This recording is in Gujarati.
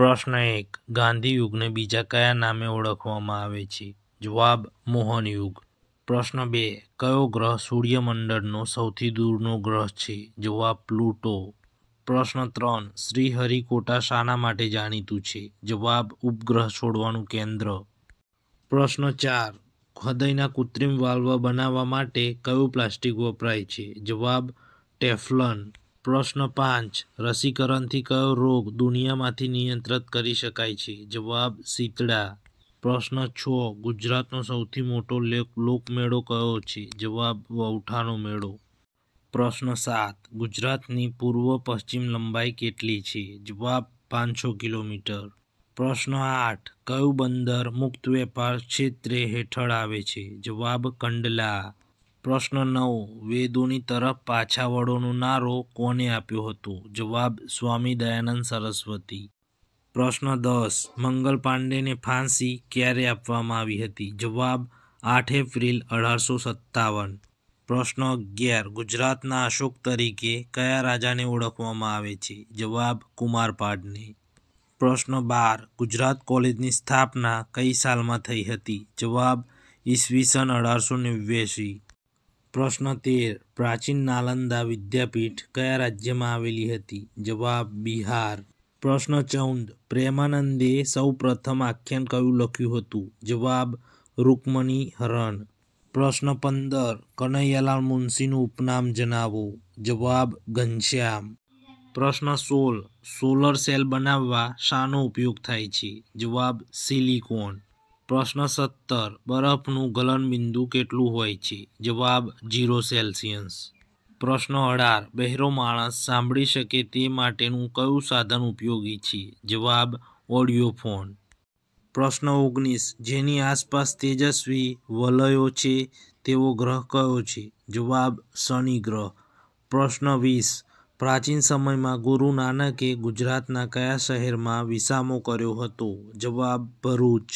પ્રશ્ન એક ગાંધી યુગને બીજા કયા નામે ઓળખવામાં આવે છે જવાબ મોહન યુગ પ્રશ્ન બે કયો ગ્રહ સૂર્યમંડળનો સૌથી દૂરનો ગ્રહ છે જવાબ પ્લુટો પ્રશ્ન ત્રણ શ્રીહરિકોટા શાના માટે જાણીતું છે જવાબ ઉપગ્રહ છોડવાનું કેન્દ્ર પ્રશ્ન ચાર હૃદયના કૃત્રિમ વાલ્વ બનાવવા માટે કયું પ્લાસ્ટિક વપરાય છે જવાબ ટેફલન પ્રશ્ન પાંચ રસીકરણથી કયો રોગ દુનિયામાંથી નિયંત્રિત કરી શકાય છે જવાબ શીતળા પ્રશ્ન છ ગુજરાતનો સૌથી મોટો લોકમેળો કયો છે જવાબ વઉઠાનો મેળો પ્રશ્ન સાત ગુજરાતની પૂર્વ પશ્ચિમ લંબાઈ કેટલી છે જવાબ પાંચસો કિલોમીટર પ્રશ્ન આઠ કયું બંદર મુક્ત વેપાર ક્ષેત્રે હેઠળ આવે છે જવાબ કંડલા પ્રશ્ન નવ વેદોની તરફ પાછા વળોનો નારો કોને આપ્યો હતો જવાબ સ્વામી દયાનંદ સરસ્વતી પ્રશ્ન દસ મંગલ પાંડેને ફાંસી ક્યારે આપવામાં આવી હતી જવાબ આઠ એપ્રિલ અઢારસો સત્તાવન પ્રશ્ન અગિયાર ગુજરાતના અશોક તરીકે કયા રાજાને ઓળખવામાં આવે છે જવાબ કુમારપાડને પ્રશ્ન બાર ગુજરાત કોલેજની સ્થાપના કઈ સાલમાં થઈ હતી જવાબ ઈસવીસન અઢારસો નેવ્યાસી પ્રશ્ન તેર પ્રાચીન નાલંદા વિદ્યાપીઠ કયા રાજ્યમાં આવેલી હતી જવાબ બિહાર પ્રશ્ન ચૌદ પ્રેમાનંદે સૌ પ્રથમ આખ્યાન કયું લખ્યું હતું જવાબ રૂકમણી હરણ પ્રશ્ન પંદર કનૈયાલાલ મુનશીનું ઉપનામ જણાવો જવાબ ઘનશ્યામ પ્રશ્ન સોળ સોલર સેલ બનાવવા શાનો ઉપયોગ થાય છે જવાબ સિલિકોન પ્રશ્ન સત્તર બરફનું ગલન બિંદુ કેટલું હોય છે જવાબ ઝીરો સેલ્સિયસ પ્રશ્ન અઢાર બહેરો માણસ સાંભળી શકે તે માટેનું કયું સાધન ઉપયોગી છે જવાબ ઓડિયો ફોન પ્રશ્ન ઓગણીસ જેની આસપાસ તેજસ્વી વલયો છે તેવો ગ્રહ કયો છે જવાબ શનિ ગ્રહ પ્રશ્ન વીસ પ્રાચીન સમયમાં ગુરુ નાનકે ગુજરાતના કયા શહેરમાં વિસામો કર્યો હતો જવાબ ભરૂચ